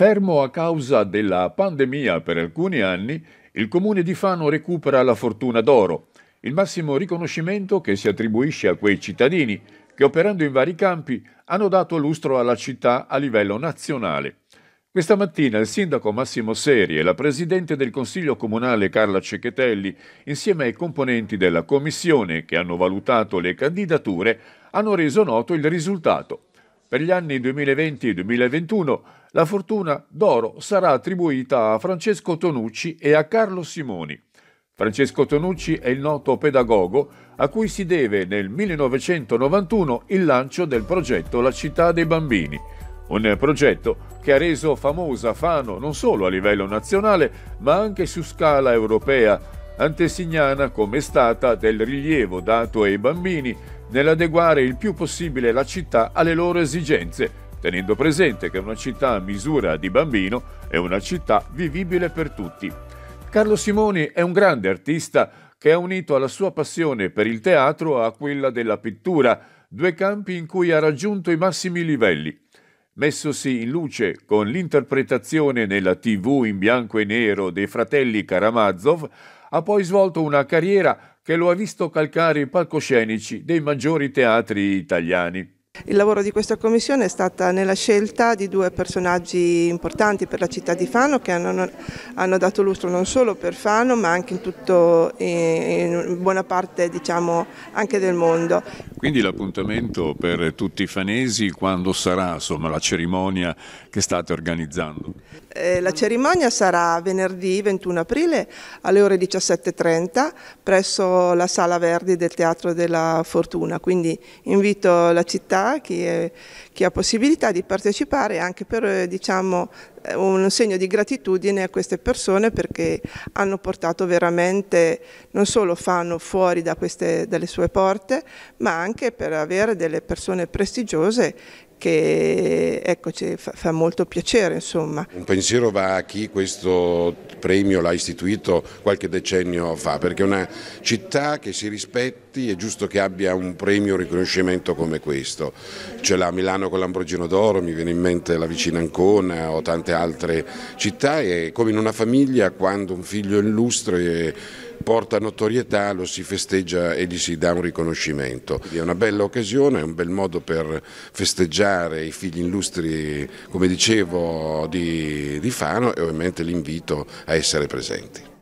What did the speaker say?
Fermo a causa della pandemia per alcuni anni, il comune di Fano recupera la fortuna d'oro, il massimo riconoscimento che si attribuisce a quei cittadini che operando in vari campi hanno dato lustro alla città a livello nazionale. Questa mattina il sindaco Massimo Seri e la presidente del Consiglio Comunale Carla Cecchetelli, insieme ai componenti della commissione che hanno valutato le candidature, hanno reso noto il risultato. Per gli anni 2020 e 2021 la fortuna d'oro sarà attribuita a Francesco Tonucci e a Carlo Simoni. Francesco Tonucci è il noto pedagogo a cui si deve nel 1991 il lancio del progetto La città dei bambini, un progetto che ha reso famosa Fano non solo a livello nazionale ma anche su scala europea antesignana come è stata del rilievo dato ai bambini nell'adeguare il più possibile la città alle loro esigenze, tenendo presente che una città a misura di bambino è una città vivibile per tutti. Carlo Simoni è un grande artista che ha unito alla sua passione per il teatro a quella della pittura, due campi in cui ha raggiunto i massimi livelli. Messosi in luce con l'interpretazione nella TV in bianco e nero dei fratelli Karamazov, ha poi svolto una carriera che lo ha visto calcare i palcoscenici dei maggiori teatri italiani. Il lavoro di questa commissione è stata nella scelta di due personaggi importanti per la città di Fano che hanno, hanno dato lustro non solo per Fano ma anche in, tutto, in buona parte diciamo, anche del mondo. Quindi l'appuntamento per tutti i fanesi quando sarà insomma, la cerimonia che state organizzando? Eh, la cerimonia sarà venerdì 21 aprile alle ore 17.30 presso la Sala Verdi del Teatro della Fortuna, quindi invito la città chi, è, chi ha possibilità di partecipare anche per eh, diciamo, eh, un segno di gratitudine a queste persone perché hanno portato veramente, non solo fanno fuori da queste, dalle sue porte, ma anche per avere delle persone prestigiose che e ecco, ci fa, fa molto piacere. Insomma. Un pensiero va a chi questo premio l'ha istituito qualche decennio fa, perché una città che si rispetti è giusto che abbia un premio, un riconoscimento come questo. Ce l'ha Milano con l'Ambrogino d'Oro, mi viene in mente la vicina Ancona o tante altre città e come in una famiglia quando un figlio illustre porta notorietà, lo si festeggia e gli si dà un riconoscimento. è una bella occasione, è un bel modo per festeggiare i figli illustri maestri, come dicevo, di, di Fano e ovviamente l'invito a essere presenti.